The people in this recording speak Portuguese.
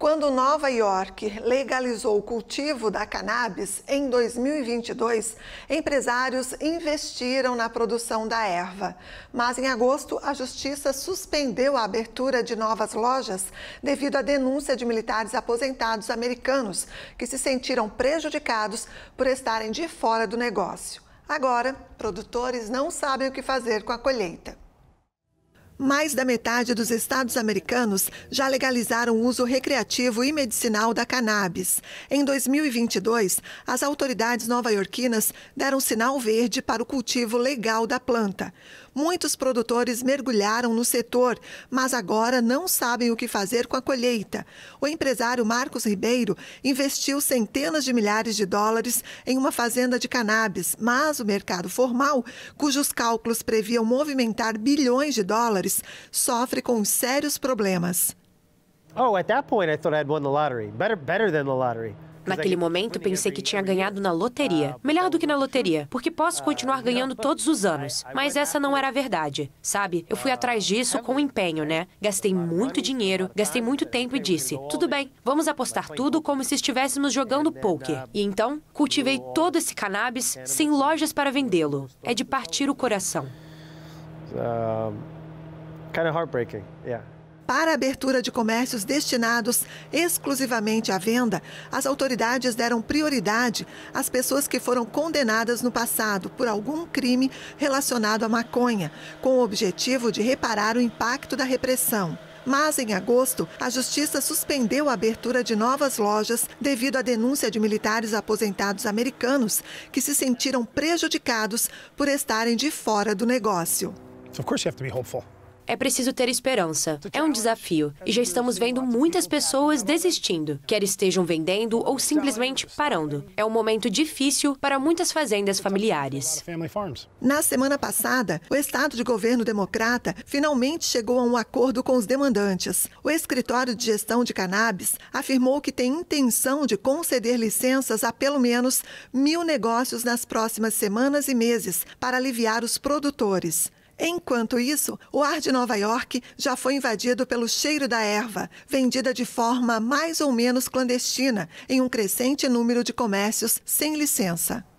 Quando Nova York legalizou o cultivo da cannabis em 2022, empresários investiram na produção da erva. Mas em agosto, a justiça suspendeu a abertura de novas lojas devido à denúncia de militares aposentados americanos que se sentiram prejudicados por estarem de fora do negócio. Agora, produtores não sabem o que fazer com a colheita. Mais da metade dos estados americanos já legalizaram o uso recreativo e medicinal da cannabis. Em 2022, as autoridades nova-iorquinas deram sinal verde para o cultivo legal da planta. Muitos produtores mergulharam no setor, mas agora não sabem o que fazer com a colheita. O empresário Marcos Ribeiro investiu centenas de milhares de dólares em uma fazenda de cannabis, mas o mercado formal, cujos cálculos previam movimentar bilhões de dólares, sofre com sérios problemas. Oh, at that point I thought I'd won the lottery. Better better than the lottery. Naquele momento, pensei que tinha ganhado na loteria. Ah, Melhor do que na então, loteria, porque posso ah, continuar ganhando todos os anos. Mas essa não era a verdade, sabe? Eu fui ah, atrás disso com empenho, né? Gastei muito dinheiro, gastei muito tempo e disse: tudo bem, vamos apostar tudo como se estivéssemos jogando poker. Uh, e então, cultivei todo esse cannabis sem lojas para vendê-lo. É de partir o coração. Kind of heartbreaking, yeah. Para a abertura de comércios destinados exclusivamente à venda, as autoridades deram prioridade às pessoas que foram condenadas no passado por algum crime relacionado à maconha, com o objetivo de reparar o impacto da repressão. Mas em agosto, a justiça suspendeu a abertura de novas lojas devido à denúncia de militares aposentados americanos que se sentiram prejudicados por estarem de fora do negócio. Of course you have to be hopeful. É preciso ter esperança. É um desafio e já estamos vendo muitas pessoas desistindo, quer estejam vendendo ou então, simplesmente parando. É um momento difícil para muitas fazendas familiares. Na semana passada, o Estado de Governo Democrata finalmente chegou a um acordo com os demandantes. O Escritório de Gestão de Cannabis afirmou que tem intenção de conceder licenças a pelo menos mil negócios nas próximas semanas e meses para aliviar os produtores. Enquanto isso, o ar de Nova York já foi invadido pelo cheiro da erva, vendida de forma mais ou menos clandestina em um crescente número de comércios sem licença.